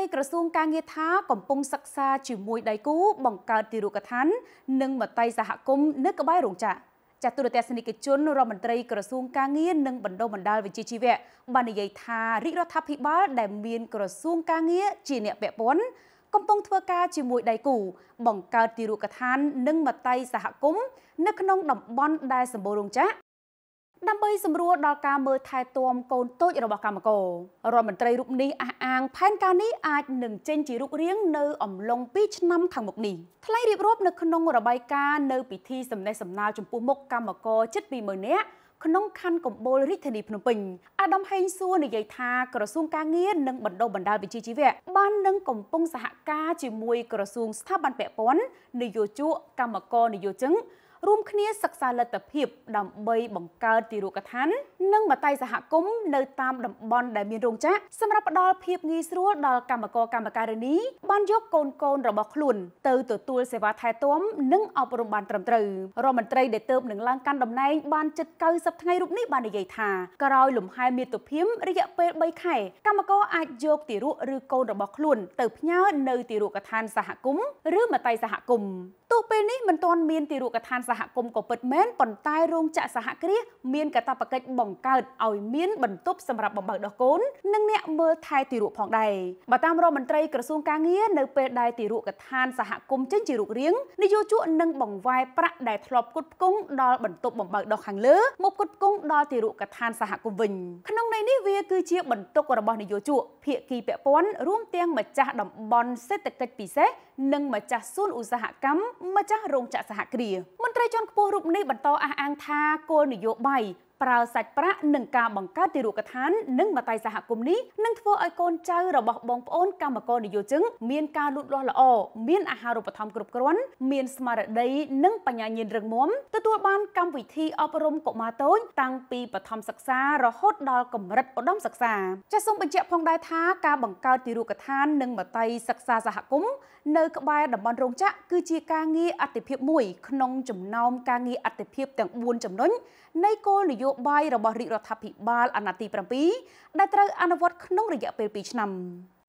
ត្រីក្រសួងការងារថាកំពុងសិក្សាជាមួយដៃគូបង្កើតទីរូបដ្ឋាន និងមតិសហគមន៍នៅក្បែររោងចក្រចាត់ទូរទស្សនិកជនរដ្ឋមន្ត្រីក្រសួងការងារនិងបណ្ដុះបណ្ដាលវិជ្ជាជីវៈបាននិយាយថារាជរដ្ឋាភិបាលដែលមាន ក្រសួងការងារជាអ្នកពាក់ព័ន្ធកំពុងធ្វើការជាមួយដៃគូបង្កើតទីរូបដ្ឋាន និងមតិសហគមន៍នៅក្នុងតំបន់ដែលសម្បូររោងចក្រដើម្បីសម្រួលដល់ការមើលថែទាំកូនតូច របស់កម្មកររដ្ឋមន្ត្រីរូបនេះអះអាង ផែនការនេះអាចនឹងចេញជារូបរាង នៅអំឡុង2ឆ្នាំខាងមុខនេះថ្លែងរៀបរាប់នៅក្នុងរបាយការណ៍នៅពិធីសម្ដែងសម្ដាលចំពោះមុខកម្មករជិត20000នាក់ក្នុងខណ្ឌកំពូលរាជធានីភ្នំពេញអាដាមហេងសួរនិយាយថាក្រសួងការងារនិងបណ្ដុះបណ្ដាលវិជ្ជាជីវៈបាននឹងកំពុងសហការជាមួយក្រសួងស្ថាប័នពាក់ព័ន្ធនយោជកកម្មករនយោជិងរួមគ្នាសិក្សាលទ្ធភាពដើម្បីបង្កើតទីរូបដ្ឋាន និងបតីសហគមន៍នៅតាមតំបន់ដែលមានរោងចក្រសម្រាប់ផ្ដល់ភាពងាយស្រួលដល់កម្មករកម្មការិនីបានយកកូនកូនរបស់ខ្លួនទៅទទួលសេវាថែទាំ និងអប់រំបានត្រឹមត្រូវរដ្ឋមន្ត្រីដែលទៅនឹងឡើងកាន់តំណែងបានជិត90ថ្ងៃរូបនេះបាននិយាយថាក្រោយលំហែមាតុភិមរយៈពេល3ខែកម្មករអាចយកទីរក់ឬកូនរបស់ខ្លួន ទៅផ្ញើនៅទីរកឋានសហគមន៍ឬមតីសហគមន៍ទោះពេលនេះមិនទាន់មានទីរួចឋានសហគមន៍ក៏ពិតមែនប៉ុន្តែរោងចក្រសហគ្រាសមានកាតព្វកិច្ចបង្កើតឲ្យមានបន្ទប់សម្រាប់បំបើកដោះកូននិងអ្នកមើលថែទីរួចផងដែរបើតាមរដ្ឋមន្ត្រីក្រសួងការងារនៅពេលដែលទីរួចឋានសហគមន៍ចេញជារូបរាងនយោជកនឹងបង្វែរប្រាក់ដែលធ្លាប់គុតគង់ដល់បន្ទប់បំបើកដោះខាងលើ មកគុតគង់ដល់ទីរួចឋានសហគមន៍វិញក្នុងន័យនេះវាគឺជាបន្ទុករបស់នយោជកភាគីពាក់ព័ន្ធរួមទាំងម្ចាស់តំបន់សេដ្ឋកិច្ចពិសេសនិងម្ចាស់សួនឧស្សាហកម្មម្ចាស់រោងចក្រសហគ្រាសមន្ត្រីជាន់ខ្ពស់រូបនេះបន្តអះអាងថាគោលនយោបាយប្រើសាច់ប្រាក់និងការបង្កើតទីរូបដ្ឋាននិងមតិសហគមន៍នេះនឹងធ្វើឲ្យកូនចៅរបស់បងប្អូនកម្មករនិយោជកមានការលូតលាស់ល្អមានអាហារូបត្ថម្ភគ្រប់គ្រាន់មានស្មារតីនិងបញ្ញាញាណរឹងមាំទទួលបានកម្មវិធីអប់រំកុមារតូចតាំងពីបឋមសិក្សារហូតដល់កម្រិតឧត្តមសិក្សាចាសសូមបញ្ជាក់ផងដែរថាការបង្កើតទីរូបដ្ឋាននិងមតិសិក្សាសហគមន៍នៅក្បែរតំបន់រោងចក្រគឺជាការងារអតិភិបមួយក្នុងចំណោមការងារអតិភិបទាំង4ចំណុចនៃគោលនយោយោបាយរបស់រាជរដ្ឋាភិបាលអាណត្តិទី7ដែលត្រូវអនុវត្តក្នុងរយៈពេល2ឆ្នាំ។